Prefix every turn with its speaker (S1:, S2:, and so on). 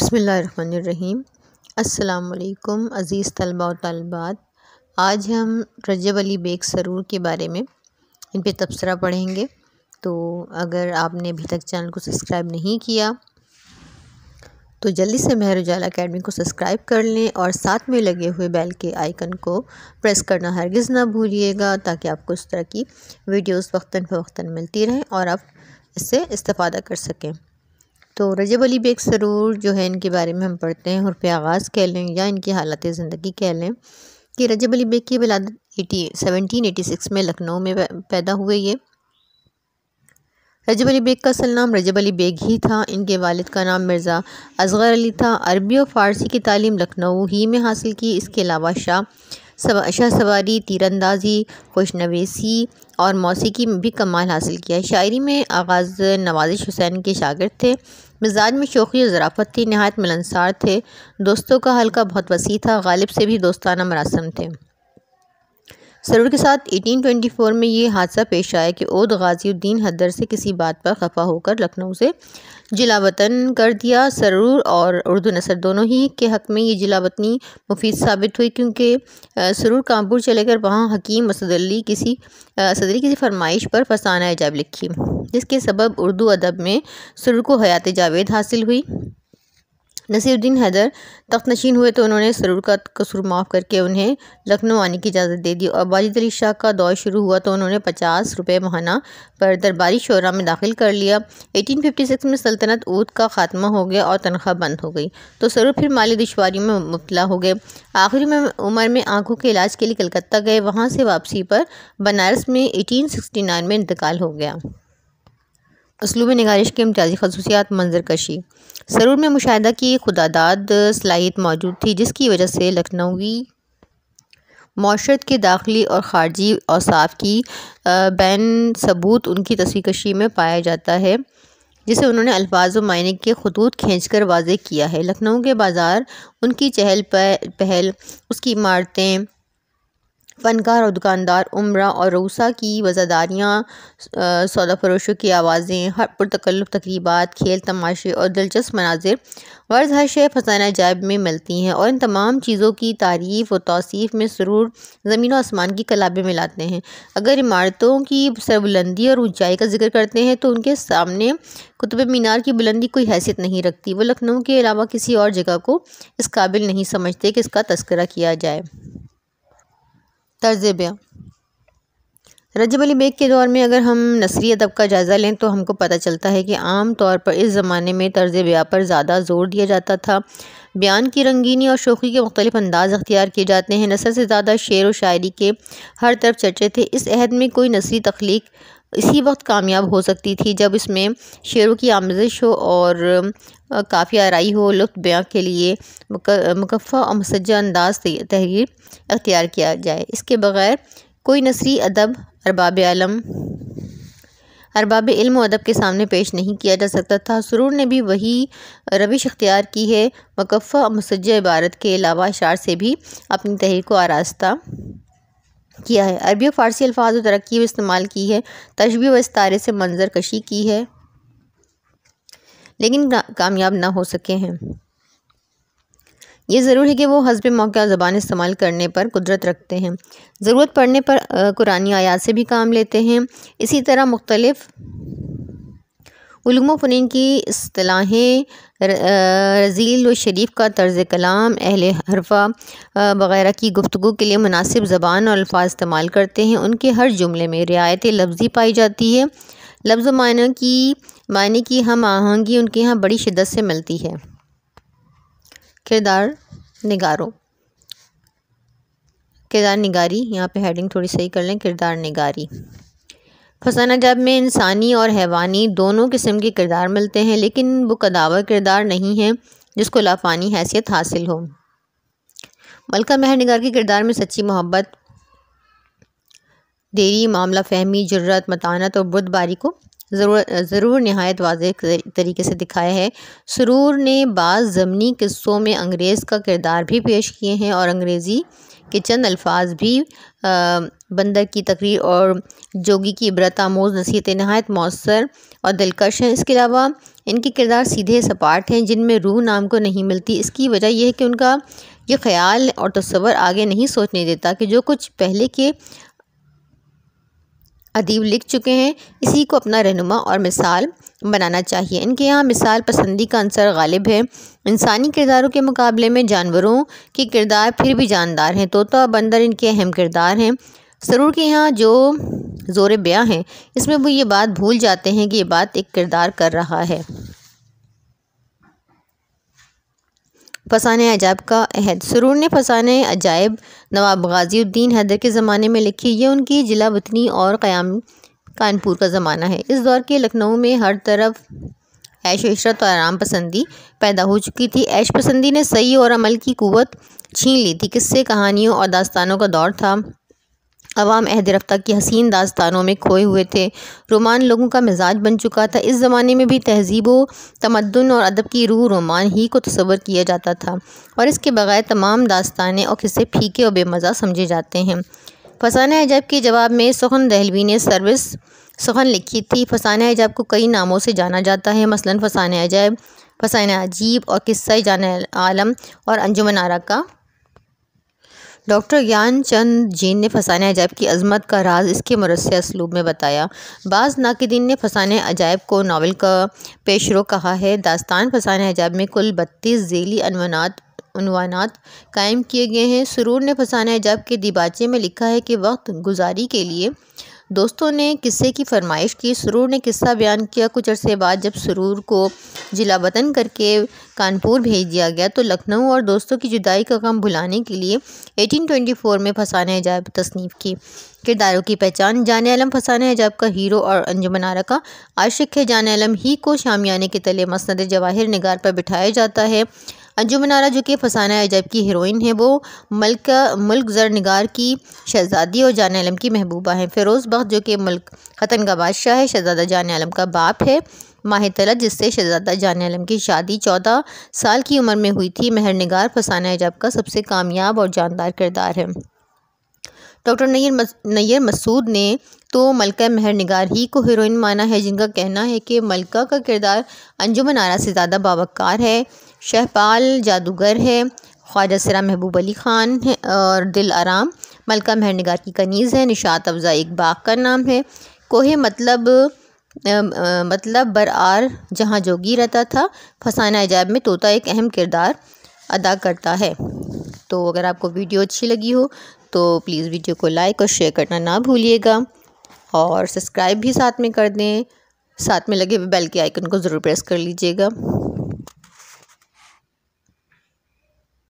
S1: बसमीम् अल्लाम अज़ीज़ तलबा और तलबात आज हम रजब अली बेग सरूर के बारे में इन पर तबसरा पढ़ेंगे तो अगर आपने अभी तक चैनल को सब्सक्राइब नहीं किया तो जल्दी से महर उजाला अकेडमी को सब्सक्राइब कर लें और साथ में लगे हुए बेल के आइकन को प्रेस करना हरगिज़ ना भूलिएगा ताकि आपको इस तरह की वीडियोस वक्ता फ़वक्ता मिलती रहें और आप इससे इस्ता कर सकें तो रजब अली बेग सरूर जो है इनके बारे में हम पढ़ते हैं हरफ आगाज़ कह लें या इनकी हालत ज़िंदगी कह लें कि रजब अली बेग की विलादत एटी सेवनटीन एटी सिक्स में लखनऊ में पैदा हुए ये रजब अली बेग का असल नाम रजब अली बेग ही था इनके वालिद का नाम मिर्ज़ा असगर अली था अरबी और फ़ारसी की तालीम लखनऊ ही में हासिल की इसके अलावा शाह सवा, शाह सवारी तीरंदाजी खुशनवेसी और मौसीकी में भी कमाल हासिल किया शायरी में आगाज़ नवाजिश हुसैन के शागिर्द थे मिजाज में शोखी और ज़राफ़त थी नहायत मिलनसार थे दोस्तों का हल्का बहुत वसी था गालिब से भी दोस्ताना मरासम थे सरूर के साथ 1824 में ये हादसा पेश आया कि ओद उद्दीन हदर से किसी बात पर खफा होकर लखनऊ से जिलावतन कर दिया सरूर और उर्दू नसर दोनों ही के हक़ में ये जिलावतनी मुफीद साबित हुई क्योंकि सरूर कानपुर चले कर वहाँ हकीम असदली किसी असदली किसी फरमाइश पर फसाना एजाब लिखी जिसके सबब उर्दू अदब में सरूर को हयात जावेद हासिल हुई नसीरुद्दीन हैदर तख्त नशीन हुए तो उन्होंने सरूर का कसूर माफ़ करके उन्हें लखनऊ आने की इजाज़त दे दी और वाजिद अली शाह का दौर शुरू हुआ तो उन्होंने पचास रुपये महाना पर दरबारी शोरा में दाखिल कर लिया 1856 में सल्तनत ऊद का खात्मा हो गया और तनख्वाह बंद हो गई तो सरूर फिर माली दुशारी में मुबला हो गए आखिरी में उम्र में आँखों के इलाज के लिए कलकत्ता गए वहाँ से वापसी पर बनारस में एटीन में इंतकाल हो गया उसलूब नगारिश की इम्तियाजी खसूसियात मंजर कशी सरूर में मुशाह की खुदादाद सलाहियत मौजूद थी जिसकी वजह से लखनऊी माशरत के दाखिली और ख़ारजी औसाफ की बैन सबूत उनकी तस्वीर कशी में पाया जाता है जिसे उन्होंने अल्फाज व मायने के खतूत खींच कर वाज किया है लखनऊ के बाज़ार उनकी चहल पहल उसकी इमारतें फ़नकार और दुकानदार उम्रा और रूसा की वज़ादारियाँ सौदा फरोशों की आवाज़ें हर पुरतकल्लुफ़ तकरीबा खेल तमाशे और दिलचस्प मनाजिर वर्ज हर शे फसाना जायब में मिलती हैं और इन तमाम चीज़ों की तारीफ़ और तोसीफ़ में सरूर ज़मीन और आसमान की कलाबें मिलाते हैं अगर इमारतों की सरबुलंदी और ऊँचाई का जिक्र करते हैं तो उनके सामने कुतुब मीनार की बुलंदी कोई हैसियत नहीं रखती वो लखनऊ के अलावा किसी और जगह को इस काबिल नहीं समझते कि इसका तस्करा किया जाए तर्ज बयाँ रजब अली बेग के दौर में अगर हम नसरी अदब का जायज़ा लें तो हमको पता चलता है कि आम तौर पर इस ज़माने में तर्ज ब्याह पर ज़्यादा जोर दिया जाता था बयान की रंगीनी और शोखी के मुख्तलिफ अंदाज अख्तियार किए जाते हैं नसर से ज़्यादा शेर व शायरी के हर तरफ चर्चे थे इस अहद में कोई नसरी तख्लीक इसी वक्त कामयाब हो सकती थी जब इसमें शेरों की आमजिश हो और काफ़ी आरई हो लुत्फ ब्याँ के लिए मुकफ़ा और मसजा अंदाज तहरीर अख्तियार किया जाए इसके बगैर कोई नसरी अदब अरबाब आलम अरबाब इल्म अदब के सामने पेश नहीं किया जा सकता था सुरूर ने भी वही रविश अख्तियार की है मकफ़ा मुसज इबारत के अलावा अशार से भी अपनी तहरीर को आरास्ता किया है अरबी और फ़ारसी अल्फाज और तरक्की इस्तेमाल की है तशबी व इस्तारे से मंजर कशी की है लेकिन कामयाब ना हो सके हैं ये ज़रूर है कि वो हसब मौका ज़बान इस्तेमाल करने पर कुदरत रखते हैं ज़रूरत पड़ने पर कुरानी आयात से भी काम लेते हैं इसी तरह मुख्तलिफ़ फ़निन की असलाहें रजील व शरीफ का तर्ज़ कलाम अहल हरफा वगैरह की गुफ्तु के लिए मुनासिब ज़बान और अल्फाज इस्तेमाल करते हैं उनके हर जुमले में रियायत लफ्ज़ी पाई जाती है लफ्ज़ मायने की मायने की हम आहंगी उनके यहाँ बड़ी शिदत से मिलती है किरदार निगारों किरदार निगारी यहाँ पे हेडिंग थोड़ी सही कर लें किरदार निगारी फसाना जब में इंसानी और हैवानी दोनों किस्म के किरदार मिलते हैं लेकिन वो कदावर किरदार नहीं है जिसको लाफानी हैसियत हासिल हो मलका मेहर निगार के किरदार में सच्ची मोहब्बत देरी मामला फहमी जरूरत मतानत और बारी को ज़रूर ज़रूर नहायत वाज तरीके से दिखाया है सुरूर ने बाज़ ज़मनी किस्सों में अंग्रेज़ का किरदार भी पेश किए हैं और अंग्रेज़ी के चंद अल्फाज भी आ, बंदर की तकरीर और जोगी की इबरत आमोज नसीहतें नहायत मौसर और दिलकश हैं इसके अलावा इनके किरदार सीधे सपाट हैं जिनमें रूह नाम को नहीं मिलती इसकी वजह यह है कि उनका ये ख्याल और तस्वर आगे नहीं सोचने देता कि जो कुछ पहले के अदीब लिख चुके हैं इसी को अपना रहनुमा और मिसाल बनाना चाहिए इनके यहाँ मिसाल पसंदी का अंसर गालिब है इंसानी किरदारों के मुकाबले में जानवरों के किरदार फिर भी जानदार हैं तोता बंदर इनके अहम किरदार हैं सरूर के यहाँ जो ज़ोर ब्याह हैं इसमें वो ये बात भूल जाते हैं कि ये बात एक किरदार कर रहा है फसाने अजायब का अहद सरूर ने फसाने अजायब नवाब गाजीउद्दीन हैदर के ज़माने में लिखी ये उनकी जिला वतनी और क़याम कानपुर का ज़माना है इस दौर के लखनऊ में हर तरफ ऐश इशरत और आराम पसंदी पैदा हो चुकी थी ऐश पसंदी ने सही और अमल की क़वत छीन ली थी किस्से कहानियों और दास्तानों का दौर था अवाम अहद रफ्तार की हसीन दास्तानों में खोए हुए थे रोमान लोगों का मिजाज बन चुका था इस ज़माने में भी तहजीब तमदन और अदब की रूह रोमान ही को तस्वर किया जाता था और इसके बगैर तमाम दास्तानें और किस्से फीके और बेमज़ा समझे जाते हैं फसाना एजाब के जवाब में सुखन दहलवी ने सर्विस सुखन लिखी थी फसाना एजाब को कई नामों से जाना जाता है मसलन फसाना अजैब फसाना अजीब और किस्सा जान आलम और अंजुमन आरा का डॉक्टर ज्ञान चंद जैन ने फसाने अजायब की अजमत का राज इसके मरसे असलूब में बताया बाज़ नाकदीन ने फसाने अजायब को नावल का पेशरो कहा है दास्तान फसाने अजायब में कुल बत्तीस झेली अनवनात अनवानात कायम किए गए हैं सुरूर ने फसाने अजाब के दिबाचे में लिखा है कि वक्त गुजारी के लिए दोस्तों ने किस्से की फरमाइश की सुरूर ने किस्सा बयान किया कुछ अरसे बाद जब सुरूर को जिला वतन करके कानपुर भेज दिया गया तो लखनऊ और दोस्तों की जुदाई का गम भुलाने के लिए 1824 में फसाने अजायब तसनीफ की किरदारों की पहचान जान आलम फसाने अजाब का हीरो और अंजुमन का आशिक है जान आलम ही को शामियाने के तले मसंद जवाहिर निगार पर बिठाया जाता है अंजुमनारा जो कि फसाना अजब की हीरोइन है वो मल्क मुल्क नगार की शहजादी और जान आलम की महबूबा है फ़िरोज़ बख्त जो कि मुल्क ख़तन का बादशाह है शहजादा जान आलम का बाप है माह तला जिससे शहजादा जान आलम की शादी चौदह साल की उम्र में हुई थी महर नगार फसाना अजब का सबसे कामयाब और जानदार किरदार है डॉक्टर नैर मस, मसूद ने तो मलका महर निगार ही को हीरोइन माना है जिनका कहना है कि मलका का किरदार अंजुमन आरा से ज़्यादा बावकार है शहपाल जादूगर है ख्वाजा सरा महबूब अली ख़ान है और दिल आराम मलका महरनगार की कनीज़ है निशात अफज़ा एक बाग का नाम है कोहे मतलब आ, आ, मतलब जहाँ जोगी रहता था फसाना एजाब में तोता एक अहम किरदार अदा करता है तो अगर आपको वीडियो अच्छी लगी हो तो प्लीज़ वीडियो को लाइक और शेयर करना ना भूलिएगा और सब्सक्राइब भी साथ में कर दें साथ में लगे हुए बेल के आइकन को ज़रूर प्रेस कर लीजिएगा